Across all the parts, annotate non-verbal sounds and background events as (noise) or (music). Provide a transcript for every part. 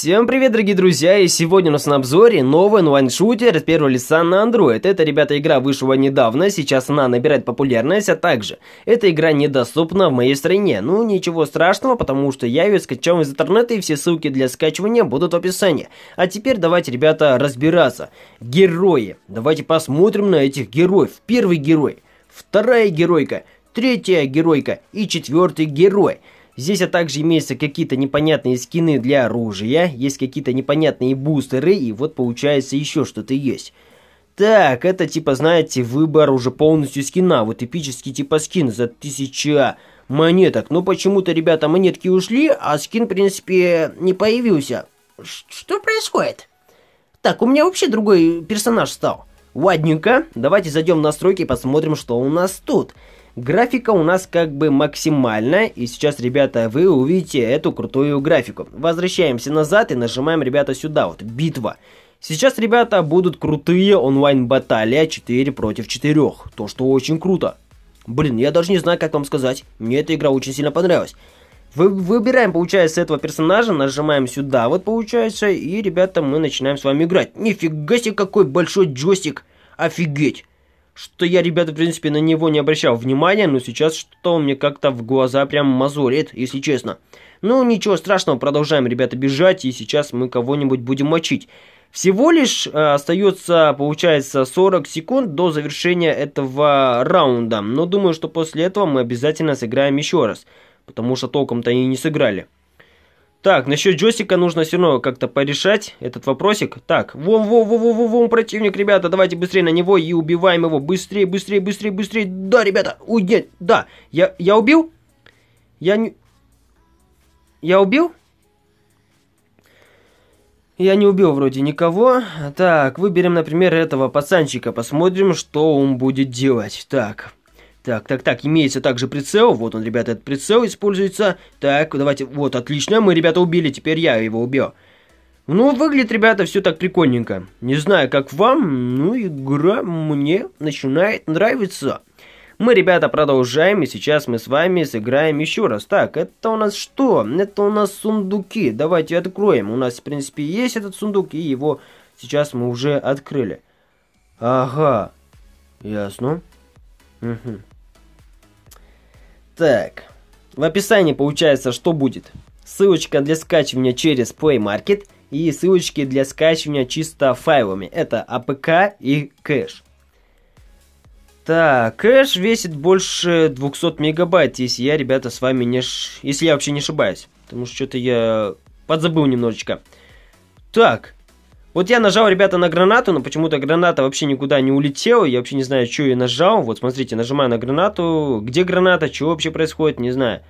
Всем привет, дорогие друзья, и сегодня у нас на обзоре новый онлайн-шутер от первого лица на Android. Это, ребята, игра вышла недавно, сейчас она набирает популярность, а также эта игра недоступна в моей стране. Ну, ничего страшного, потому что я ее скачал из интернета, и все ссылки для скачивания будут в описании. А теперь давайте, ребята, разбираться. Герои. Давайте посмотрим на этих героев. Первый герой, вторая геройка, третья геройка и четвертый герой. Здесь а также имеются какие-то непонятные скины для оружия, есть какие-то непонятные бустеры, и вот получается еще что-то есть. Так, это типа, знаете, выбор уже полностью скина, вот эпический типа скин за 1000 монеток. Но почему-то, ребята, монетки ушли, а скин, в принципе, не появился. Ш что происходит? Так, у меня вообще другой персонаж стал. Ладненько, давайте зайдем в настройки и посмотрим, что у нас тут. Графика у нас как бы максимальная, и сейчас, ребята, вы увидите эту крутую графику. Возвращаемся назад и нажимаем, ребята, сюда, вот, битва. Сейчас, ребята, будут крутые онлайн-баталия 4 против 4, то, что очень круто. Блин, я даже не знаю, как вам сказать, мне эта игра очень сильно понравилась. Вы, выбираем, получается, этого персонажа, нажимаем сюда, вот получается, и, ребята, мы начинаем с вами играть. Нифига себе, какой большой джойстик. Офигеть! Что я, ребята, в принципе, на него не обращал внимания, но сейчас что он мне как-то в глаза прям мозолит, если честно. Ну, ничего страшного, продолжаем, ребята, бежать, и сейчас мы кого-нибудь будем мочить. Всего лишь э, остается, получается, 40 секунд до завершения этого раунда. Но думаю, что после этого мы обязательно сыграем еще раз. Потому что толком-то и не сыграли. Так, насчет джойстика нужно все равно как-то порешать этот вопросик. Так, вон, вон, вон, вон, вон, вон, противник, ребята, давайте быстрее на него и убиваем его. Быстрее, быстрее, быстрее, быстрее. Да, ребята, уйдет. Да, я, я убил? Я не... Я убил? Я не убил вроде никого. Так, выберем, например, этого пацанчика. Посмотрим, что он будет делать. Так, так, так, так, имеется также прицел. Вот он, ребята, этот прицел используется. Так, давайте, вот, отлично, мы, ребята, убили, теперь я его убил. Ну, выглядит, ребята, все так прикольненько. Не знаю, как вам, но игра мне начинает нравиться. Мы, ребята, продолжаем, и сейчас мы с вами сыграем еще раз. Так, это у нас что? Это у нас сундуки. Давайте откроем. У нас, в принципе, есть этот сундук, и его сейчас мы уже открыли. Ага, ясно. Угу. Так, в описании получается, что будет. Ссылочка для скачивания через Play Market и ссылочки для скачивания чисто файлами. Это APK а и кэш. Так, кэш весит больше 200 мегабайт, если я, ребята, с вами не... Ш... Если я вообще не ошибаюсь. Потому что что-то я подзабыл немножечко. Так, вот я нажал, ребята, на гранату, но почему-то граната вообще никуда не улетела. Я вообще не знаю, что я нажал. Вот смотрите, нажимаю на гранату. Где граната? Что вообще происходит? Не знаю.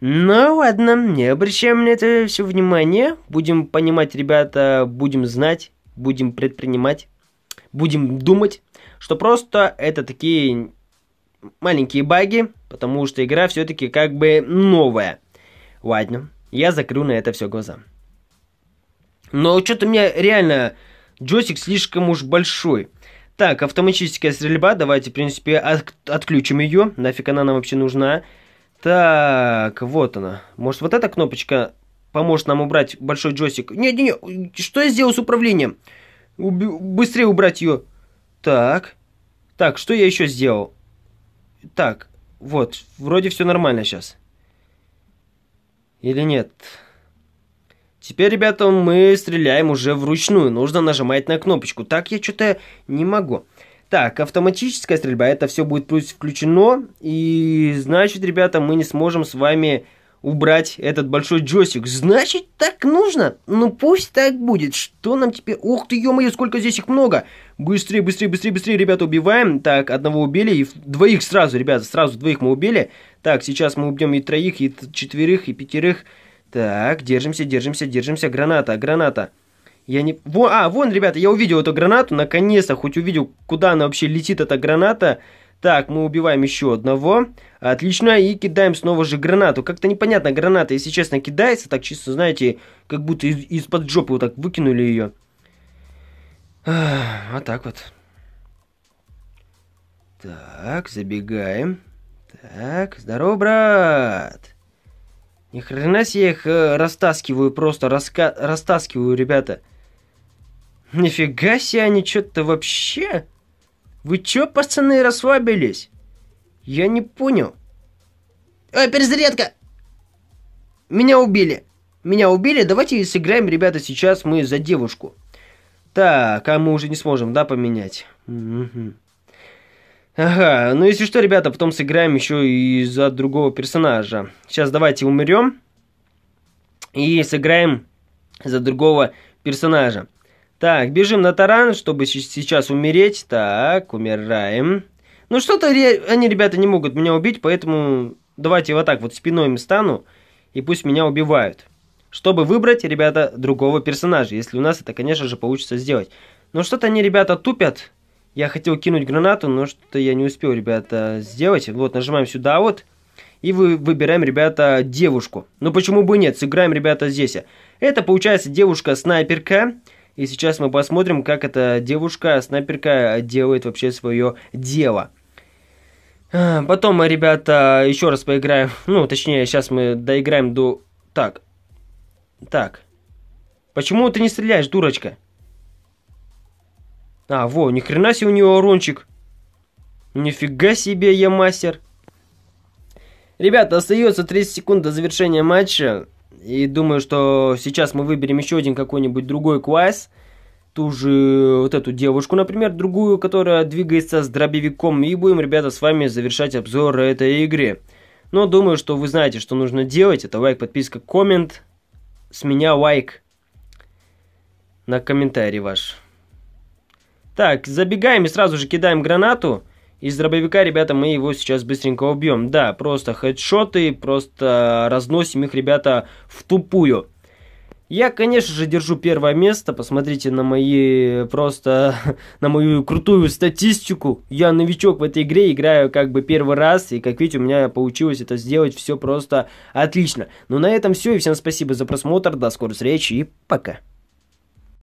Ну ладно, не обращаем на это все внимание. Будем понимать, ребята, будем знать, будем предпринимать, будем думать, что просто это такие маленькие баги, потому что игра все-таки как бы новая. Ладно, я закрыл на это все глаза. Но что-то у меня реально джойстик слишком уж большой. Так, автоматическая стрельба, давайте, в принципе, отключим ее. Нафиг она нам вообще нужна. Так, вот она. Может, вот эта кнопочка поможет нам убрать большой джойстик? Не, не, не, что я сделал с управлением? Уби быстрее убрать ее. Так, так, что я еще сделал? Так, вот, вроде все нормально сейчас. Или нет? Теперь, ребята, мы стреляем уже вручную. Нужно нажимать на кнопочку. Так я что-то не могу. Так, автоматическая стрельба, это все будет плюс включено. И значит, ребята, мы не сможем с вами убрать этот большой джойстик. Значит, так нужно? Ну пусть так будет. Что нам теперь? Ох ты, ё-моё, сколько здесь их много. Быстрее, быстрее, быстрее, быстрее, ребята, убиваем. Так, одного убили и двоих сразу, ребята, сразу двоих мы убили. Так, сейчас мы убьем и троих, и четверых, и пятерых. Так, держимся, держимся, держимся. Граната, граната. Я не... во, а, вон, ребята, я увидел эту гранату. Наконец-то, хоть увидел, куда она вообще летит, эта граната. Так, мы убиваем еще одного. Отлично, и кидаем снова же гранату. Как-то непонятно, граната, если честно, кидается. Так, чисто, знаете, как будто из- из-под жопы вот так выкинули ее. А, вот так вот. Так, забегаем. Так, здорово, брат. Ни хрена себе я их э, растаскиваю просто, раска... растаскиваю, ребята. Нифига себе они что-то вообще... Вы чё, пацаны, расслабились? Я не понял. Ой, перезарядка! Меня убили. Меня убили. Давайте сыграем, ребята, сейчас мы за девушку. Так, а мы уже не сможем, да, поменять? Угу. Ага, ну если что, ребята, потом сыграем еще и за другого персонажа. Сейчас давайте умрем и сыграем за другого персонажа. Так, бежим на таран, чтобы сейчас умереть. Так, умираем. Ну что-то они, ребята, не могут меня убить, поэтому давайте вот так вот спиной им стану, и пусть меня убивают. Чтобы выбрать, ребята, другого персонажа, если у нас это, конечно же, получится сделать. Но что-то они, ребята, тупят. Я хотел кинуть гранату, но что-то я не успел, ребята, сделать. Вот, нажимаем сюда вот. И вы выбираем, ребята, девушку. Ну почему бы нет, сыграем, ребята, здесь. Это получается девушка-снайперка. И сейчас мы посмотрим, как эта девушка-снайперка делает вообще свое дело. А, потом, мы, ребята, еще раз поиграем. Ну, точнее, сейчас мы доиграем до... Так. Так. Почему ты не стреляешь, дурочка? А, во, ни хрена себе у него урончик. Нифига себе, я мастер. Ребята, остается 30 секунд до завершения матча. И думаю, что сейчас мы выберем еще один какой-нибудь другой квест. Ту же вот эту девушку, например, другую, которая двигается с дробовиком. И будем, ребята, с вами завершать обзор этой игры. Но думаю, что вы знаете, что нужно делать. Это лайк, подписка, коммент. С меня лайк на комментарий ваш. Так, забегаем и сразу же кидаем гранату. Из дробовика, ребята, мы его сейчас быстренько убьем. Да, просто хедшоты, просто разносим их, ребята, в тупую. Я, конечно же, держу первое место. Посмотрите на мои просто (laughs) на мою крутую статистику. Я новичок в этой игре, играю как бы первый раз, и как видите, у меня получилось это сделать все просто отлично. Ну на этом все, и всем спасибо за просмотр, до скорой встречи и пока.